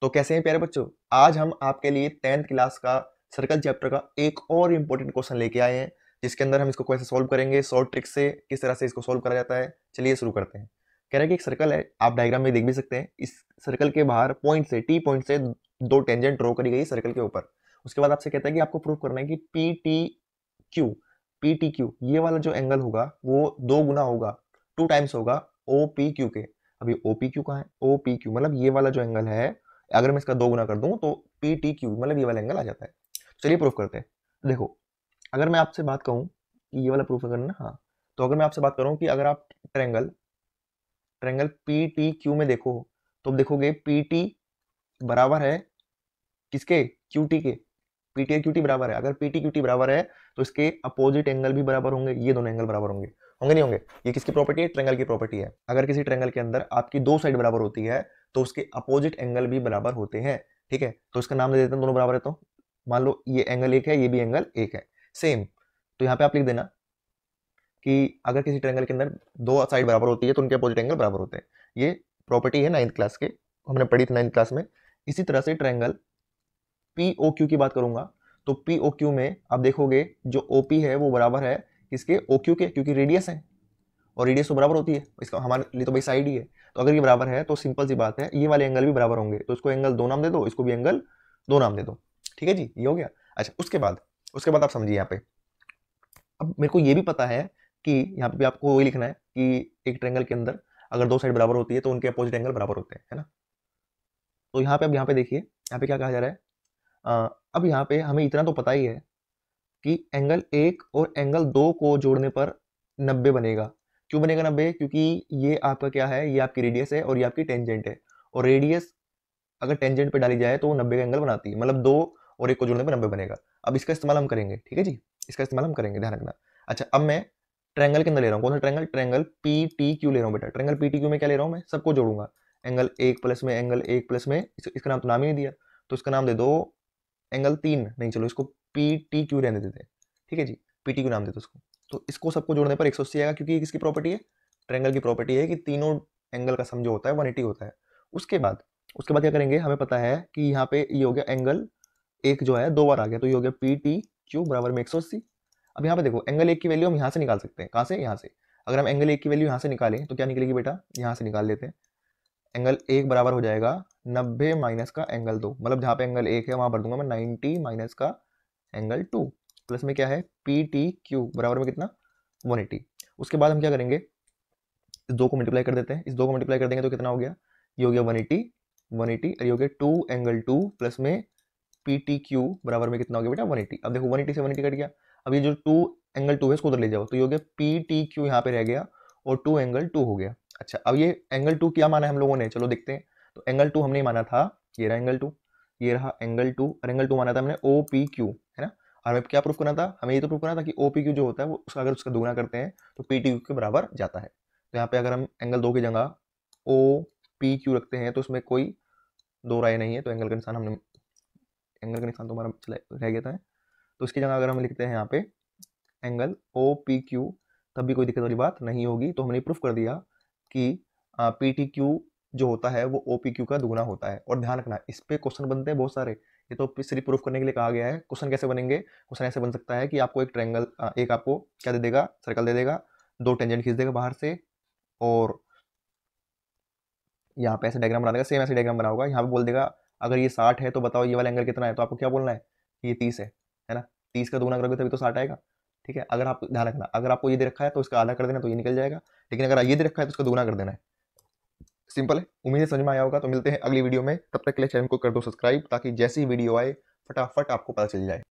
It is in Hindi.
तो कैसे हैं प्यारे बच्चों आज हम आपके लिए टेंथ क्लास का सर्कल चैप्टर का एक और इम्पोर्टेंट क्वेश्चन लेके आए हैं जिसके अंदर हम इसको कैसे सॉल्व करेंगे शॉर्ट ट्रिक से किस तरह से इसको सॉल्व करा जाता है चलिए शुरू करते हैं कह रहे हैं कि एक सर्कल है आप डायग्राम में देख भी सकते हैं इस सर्कल के बाहर पॉइंट से टी पॉइंट से दो टेंजेंट ड्रॉ करी गई सर्कल के ऊपर उसके बाद आपसे कहता है कि आपको प्रूफ करना है कि P T Q P T Q ये वाला जो एंगल होगा वो दो गुना होगा टू टाइम्स होगा ओ पी क्यू के अभी ओ पी क्यू कहाँ है ओ पी क्यू मतलब ये वाला जो एंगल है अगर मैं इसका दो गुना कर दूँ तो पी टी क्यू मतलब ये वाला एंगल आ जाता है तो चलिए प्रूफ करते हैं देखो अगर मैं आपसे बात कहूँ कि ये वाला प्रूफ अगर ना हाँ तो अगर मैं आपसे बात करूँ कि अगर आप triangle triangle P T Q में देखो तो आप देखोगे पी टी बराबर है किसके क्यू टी के पी टी और क्यू टी बराबर है अगर पी टी क्यू टी बराबर है तो इसके अपोजिट एंगल भी बराबर होंगे ये दोनों एंगल बराबर होंगे होंगे नहीं होंगे ये किसकी प्रॉपर्टी है ट्रेंगल की प्रॉपर्टी है अगर किसी ट्रेंगल के अंदर आपकी दो साइड बराबर होती है तो उसके अपोजिट एंगल भी बराबर होते हैं ठीक है तो इसका नाम दे देते हैं दोनों बराबर है तो मान लो ये एंगल एक है ये भी एंगल एक है सेम तो यहाँ पे आप लिख देना कि अगर किसी ट्रैंगल के अंदर दो साइड बराबर होती है तो उनके अपोजिट एंगल बराबर होते हैं ये प्रॉपर्टी है नाइन्थ क्लास के हमने पढ़ी थी नाइन्थ क्लास में इसी तरह से ट्रैंगल पी ओ क्यू की बात करूंगा तो पी ओ क्यू में आप देखोगे जो ओ पी है वो बराबर है इसके ओ क्यू के क्योंकि रेडियस है और रेडियस तो बराबर होती है इसका हमारे लिए तो भाई साइड ही है तो अगर ये बराबर है तो सिंपल सी बात है ये वाले एंगल भी बराबर होंगे तो इसको एंगल दो नाम दे दो इसको भी एंगल दो नाम दे दो ठीक है जी ये हो गया अच्छा उसके बाद उसके बाद आप समझिए यहाँ पे अब मेरे को ये भी पता है कि यहाँ पे भी आपको वही लिखना है कि एक ट्रेंगल के अंदर अगर दो साइड बराबर होती है तो उनके अपोजिट एंगल बराबर होते हैं है ना तो यहाँ पे अब यहाँ पे देखिए यहाँ पे क्या कहा जा रहा है आ, अब यहाँ पे हमें इतना तो पता ही है कि एंगल एक और एंगल दो को जोड़ने पर नब्बे बनेगा क्यों बनेगा नब्बे क्योंकि ये आपका क्या है ये आपकी रेडियस है और ये आपकी टेंजेंट है और रेडियस अगर टेंजेंट पे डाली जाए तो वो नब्बे का एंगल बनाती है मतलब दो और एक को जोड़ने पर नब्बे बनेगा अब इसका इस्तेमाल हम करेंगे ठीक है जी इसका इस्तेमाल हम करेंगे ध्यान रखना अच्छा अब मैं ट्रैंगल के अंदर ले रहा हूँ कौन सा triangle triangle P T Q ले रहा हूँ बेटा ट्रैंगल पी टी क्यू में क्या ले रहा हूँ मैं सबको जोड़ूंगा एंगल एक प्लस में एंगल एक प्लस में इसका नाम तो नाम ही नहीं दिया तो इसका नाम दे दो एंगल तीन नहीं चलो इसको पी टी क्यू रहने देते ठीक है जी पी टी क्यू नाम दो उसको तो इसको सबको जोड़ने पर एक सौ अस्सी आएगा क्योंकि किसकी प्रॉपर्टी है ट्रैंगल की प्रॉपर्टी है कि तीनों एंगल का सम जो होता है वन एटी होता है उसके बाद उसके बाद क्या करेंगे हमें पता है कि यहाँ पे ये हो गया एंगल एक जो है दो बार आ गया तो ये हो गया पी टी क्यू बराबर में एक सौ अस्सी अब यहाँ पे देखो एंगल एक की वैल्यू हम यहाँ से निकाल सकते हैं कहाँ से यहाँ से अगर हम एंगल एक की वैल्यू यहाँ से निकालें तो क्या निकलेगी बेटा यहाँ से निकाल लेते हैं एंगल एक बराबर हो जाएगा नब्बे माइनस का एंगल दो मतलब जहाँ पे एंगल एक है वहाँ भर दूंगा मैं नाइन्टी माइनस का एंगल टू प्लस में क्या है पी टी क्यू बराबर में कितना 180 उसके बाद हम क्या करेंगे इस दो को मल्टीप्लाई कर देते हैं इस दो को मल्टीप्लाई कर देंगे तो कितना हो गया ये हो गया 180 180 और ये हो गया टू एंगल टू प्लस में पी टी क्यू बराबर में कितना हो गया बेटा 180 अब देखो 180 से 180 कट गया अब ये जो टू एंगल टू है इसको उधर ले जाओ तो ये हो गया पी टी क्यू यहाँ पे रह गया और टू एंगल टू हो गया अच्छा अब ये एंगल टू क्या माना है हम लोगों ने चलो देखते हैं तो एंगल टू हमने माना था ये रहा एंगल टू ये रहा एंगल टू और एंगल टू माना था हमने ओ पी क्यू हमें क्या प्रूफ करना था हमें ये तो प्रूफ करना था कि ओ जो होता है वो उसका अगर उसका दोगुना करते हैं तो पी के बराबर जाता है तो यहाँ पे अगर हम एंगल दो की जगह ओ पी क्यू रखते हैं तो उसमें कोई दो राय नहीं है तो एंगल का निशान हमने एंगल का निशान तो हमारा चला रह गया था तो उसकी जगह अगर हम लिखते हैं यहाँ पे एंगल ओ पी क्यू तब भी कोई दिक्कत वाली बात नहीं होगी तो हमने प्रूफ कर दिया कि पी टी क्यू जो होता है वो ओ पी क्यू का दोगुना होता है और ध्यान रखना इस पर क्वेश्चन बनते हैं बहुत सारे ये तो सिर्फ प्रूफ करने के लिए कहा गया है क्वेश्चन कैसे बनेंगे क्वेश्चन ऐसे बन सकता है कि आपको एक ट्रैंगल एक आपको क्या दे देगा सर्कल दे देगा दो टेंजेंट खींच देगा बाहर से और यहाँ पे ऐसे डायग्राम बना देगा सेम ऐसे डायग्राम बना होगा यहाँ पे बोल देगा अगर ये साठ है तो बताओ ये वाला एंगल कितना है तो आपको क्या बोलना है ये तीस है है ना तीस का दोगुना करोगे तभी तो साठ आएगा ठीक है अगर आप ध्यान रखना अगर आपको ये दे रखा है तो इसका आधा कर देना तो ये निकल जाएगा लेकिन अगर ये दे रखा है तो उसका दोगुना कर देना है सिंपल है उम्मीद है समझ में आया होगा तो मिलते हैं अगली वीडियो में तब तक के लिए चैनल को कर दो सब्सक्राइब ताकि जैसी वीडियो आए फटाफट आपको पता चल जाए